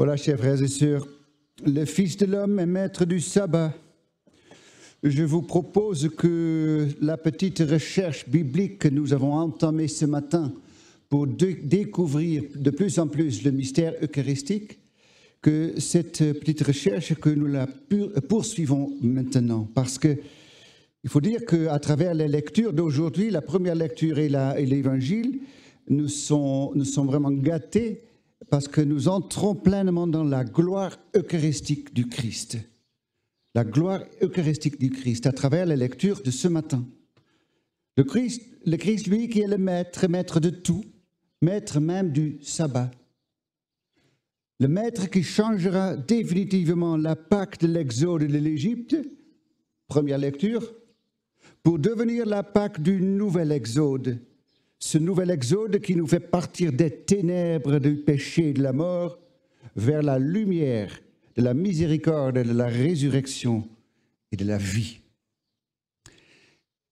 Voilà, chers frères et sœurs, le Fils de l'homme est maître du sabbat. Je vous propose que la petite recherche biblique que nous avons entamée ce matin pour découvrir de plus en plus le mystère eucharistique, que cette petite recherche que nous la poursuivons maintenant. Parce que il faut dire qu'à travers les lectures d'aujourd'hui, la première lecture et l'évangile, nous, nous sommes vraiment gâtés parce que nous entrons pleinement dans la gloire eucharistique du Christ. La gloire eucharistique du Christ à travers les lectures de ce matin. Le Christ, le Christ, lui, qui est le maître, maître de tout, maître même du sabbat. Le maître qui changera définitivement la Pâque de l'exode de l'Égypte, première lecture, pour devenir la Pâque du nouvel exode, ce nouvel exode qui nous fait partir des ténèbres du péché et de la mort vers la lumière de la miséricorde de la résurrection et de la vie.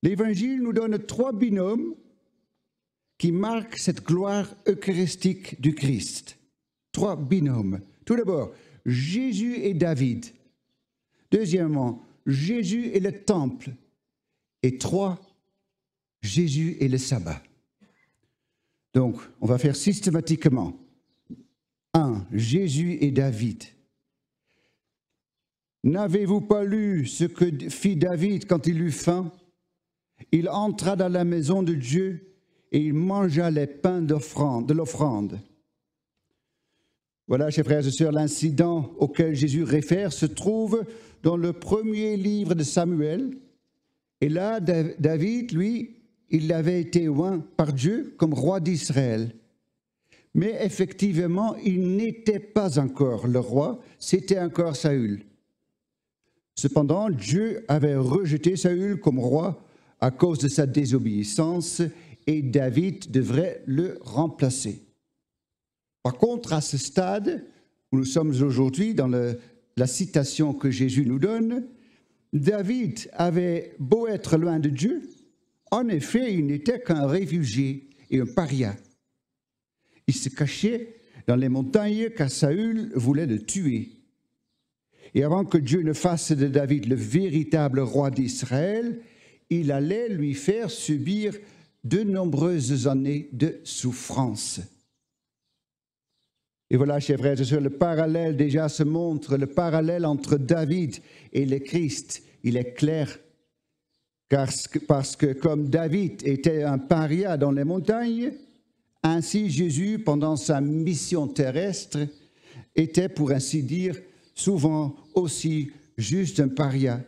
L'Évangile nous donne trois binômes qui marquent cette gloire eucharistique du Christ. Trois binômes. Tout d'abord, Jésus et David. Deuxièmement, Jésus et le temple. Et trois, Jésus et le sabbat. Donc, on va faire systématiquement. 1. Jésus et David. N'avez-vous pas lu ce que fit David quand il eut faim Il entra dans la maison de Dieu et il mangea les pains de l'offrande. Voilà, chers frères et sœurs, l'incident auquel Jésus réfère se trouve dans le premier livre de Samuel. Et là, David, lui, il avait été oint par Dieu comme roi d'Israël. Mais effectivement, il n'était pas encore le roi, c'était encore Saül. Cependant, Dieu avait rejeté Saül comme roi à cause de sa désobéissance et David devrait le remplacer. Par contre, à ce stade où nous sommes aujourd'hui, dans la citation que Jésus nous donne, David avait beau être loin de Dieu, en effet, il n'était qu'un réfugié et un paria. Il se cachait dans les montagnes car Saül voulait le tuer. Et avant que Dieu ne fasse de David le véritable roi d'Israël, il allait lui faire subir de nombreuses années de souffrance. Et voilà, chers frères et le parallèle déjà se montre, le parallèle entre David et le Christ, il est clair parce que, parce que comme David était un paria dans les montagnes, ainsi Jésus, pendant sa mission terrestre, était, pour ainsi dire, souvent aussi juste un paria,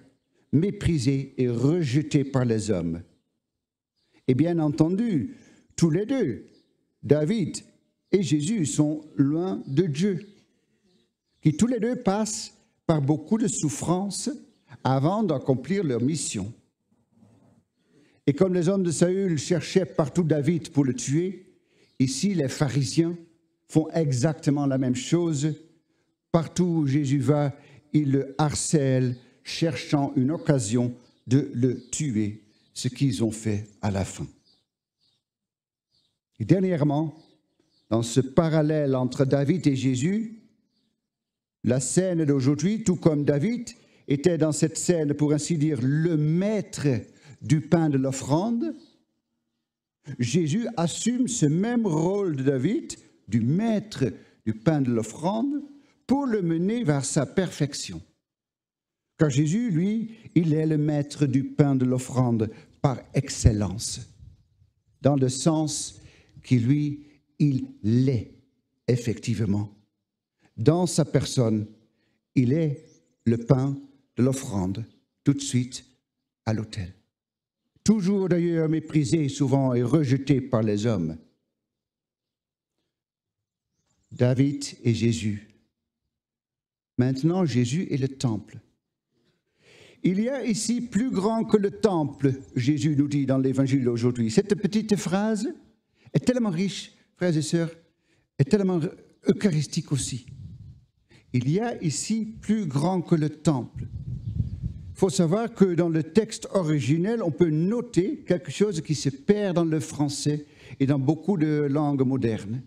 méprisé et rejeté par les hommes. Et bien entendu, tous les deux, David et Jésus, sont loin de Dieu, qui tous les deux passent par beaucoup de souffrances avant d'accomplir leur mission. Et comme les hommes de Saül cherchaient partout David pour le tuer, ici les pharisiens font exactement la même chose. Partout où Jésus va, ils le harcèlent, cherchant une occasion de le tuer, ce qu'ils ont fait à la fin. Et dernièrement, dans ce parallèle entre David et Jésus, la scène d'aujourd'hui, tout comme David, était dans cette scène, pour ainsi dire, le maître du pain de l'offrande, Jésus assume ce même rôle de David, du maître du pain de l'offrande, pour le mener vers sa perfection. Car Jésus, lui, il est le maître du pain de l'offrande par excellence, dans le sens qui, lui, il l'est effectivement. Dans sa personne, il est le pain de l'offrande tout de suite à l'autel toujours d'ailleurs méprisé souvent et rejeté par les hommes. David et Jésus. Maintenant, Jésus est le temple. Il y a ici plus grand que le temple, Jésus nous dit dans l'évangile aujourd'hui. Cette petite phrase est tellement riche, frères et sœurs, est tellement eucharistique aussi. Il y a ici plus grand que le temple. Il faut savoir que dans le texte originel, on peut noter quelque chose qui se perd dans le français et dans beaucoup de langues modernes.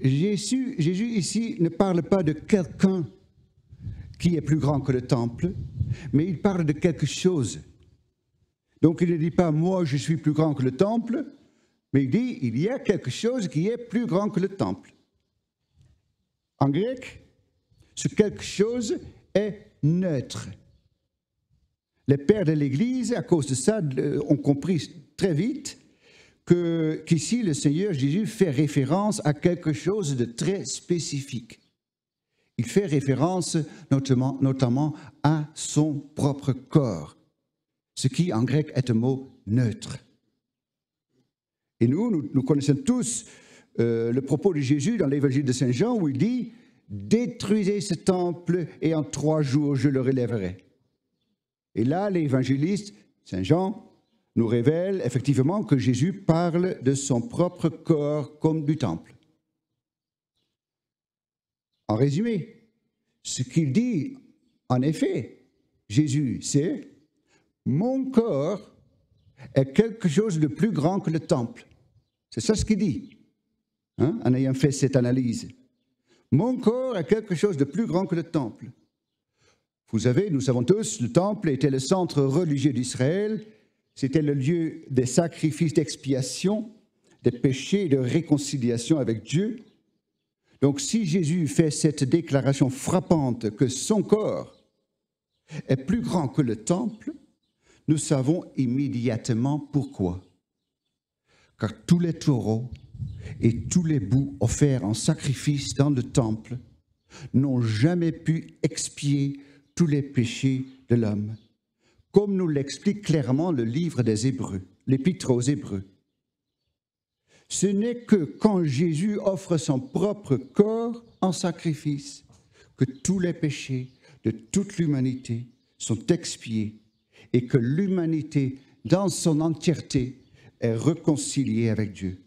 Jésus ici ne parle pas de quelqu'un qui est plus grand que le temple, mais il parle de quelque chose. Donc il ne dit pas moi je suis plus grand que le temple, mais il dit il y a quelque chose qui est plus grand que le temple. En grec, ce quelque chose est neutre. Les pères de l'Église, à cause de ça, ont compris très vite qu'ici, le Seigneur Jésus fait référence à quelque chose de très spécifique. Il fait référence notamment, notamment à son propre corps, ce qui en grec est un mot neutre. Et nous, nous, connaissons tous euh, le propos de Jésus dans l'évangile de Saint Jean où il dit Détruisez ce temple et en trois jours je le relèverai. Et là, l'évangéliste Saint Jean nous révèle effectivement que Jésus parle de son propre corps comme du temple. En résumé, ce qu'il dit, en effet, Jésus, c'est Mon corps est quelque chose de plus grand que le temple. C'est ça ce qu'il dit, hein, en ayant fait cette analyse. Mon corps est quelque chose de plus grand que le temple. Vous savez, nous savons tous, le temple était le centre religieux d'Israël, c'était le lieu des sacrifices d'expiation, des péchés, de réconciliation avec Dieu. Donc si Jésus fait cette déclaration frappante que son corps est plus grand que le temple, nous savons immédiatement pourquoi. Car tous les taureaux et tous les bouts offerts en sacrifice dans le temple n'ont jamais pu expier tous les péchés de l'homme, comme nous l'explique clairement le livre des Hébreux, l'épître aux Hébreux. Ce n'est que quand Jésus offre son propre corps en sacrifice que tous les péchés de toute l'humanité sont expiés et que l'humanité dans son entièreté est réconciliée avec Dieu.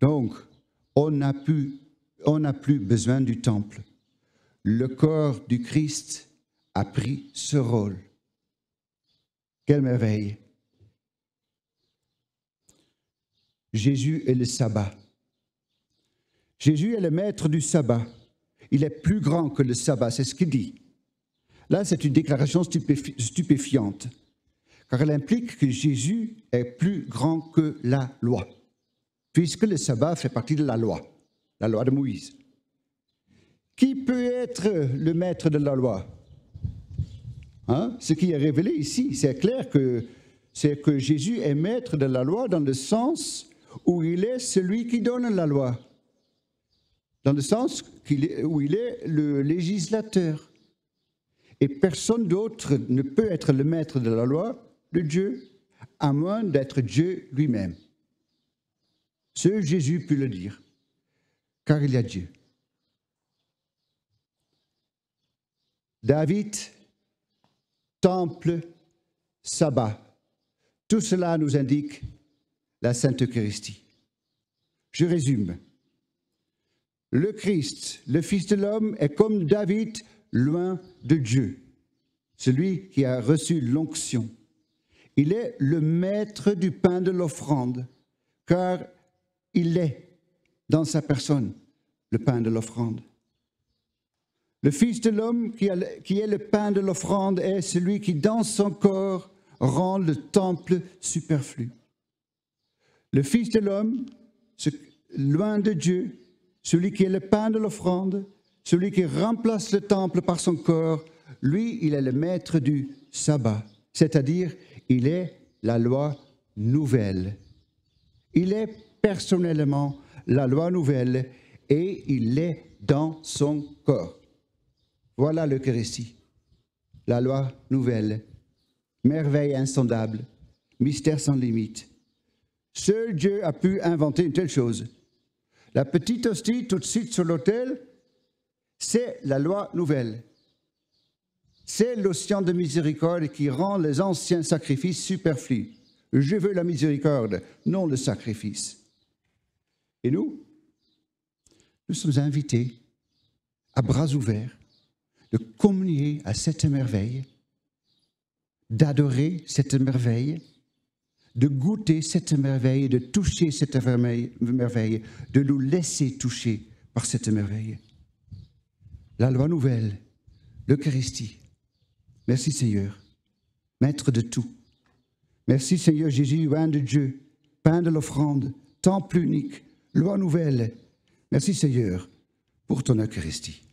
Donc, on n'a plus, plus besoin du temple le corps du Christ a pris ce rôle. Quelle merveille. Jésus est le sabbat. Jésus est le maître du sabbat. Il est plus grand que le sabbat, c'est ce qu'il dit. Là, c'est une déclaration stupéfiante, car elle implique que Jésus est plus grand que la loi, puisque le sabbat fait partie de la loi, la loi de Moïse. Qui peut être le maître de la loi hein? Ce qui est révélé ici, c'est clair que c'est que Jésus est maître de la loi dans le sens où il est celui qui donne la loi, dans le sens où il est le législateur. Et personne d'autre ne peut être le maître de la loi de Dieu, à moins d'être Dieu lui-même. Ce Jésus peut le dire, car il y a Dieu. David, temple, sabbat. Tout cela nous indique la Sainte Eucharistie. Je résume. Le Christ, le Fils de l'homme, est comme David, loin de Dieu, celui qui a reçu l'onction. Il est le maître du pain de l'offrande, car il est dans sa personne le pain de l'offrande. Le Fils de l'homme, qui, est le pain de l'offrande, est celui qui, dans son corps, rend le temple superflu. Le Fils de l'homme, loin de Dieu, celui qui est le pain de l'offrande, celui qui remplace le temple par son corps, lui, il est le maître du sabbat, c'est-à-dire il est la loi nouvelle. Il est personnellement la loi nouvelle et il est dans son corps. Voilà l'Eucharistie, la loi nouvelle, merveille insondable, mystère sans limite. Seul Dieu a pu inventer une telle chose. La petite hostie tout de suite sur l'autel, c'est la loi nouvelle. C'est l'océan de miséricorde qui rend les anciens sacrifices superflus. Je veux la miséricorde, non le sacrifice. Et nous, nous sommes invités à bras ouverts de communier à cette merveille, d'adorer cette merveille, de goûter cette merveille, de toucher cette merveille, de nous laisser toucher par cette merveille. La loi nouvelle, l'Eucharistie. Merci Seigneur, Maître de tout. Merci Seigneur Jésus, vin de Dieu, pain de l'offrande, temple unique, loi nouvelle. Merci Seigneur pour ton Eucharistie.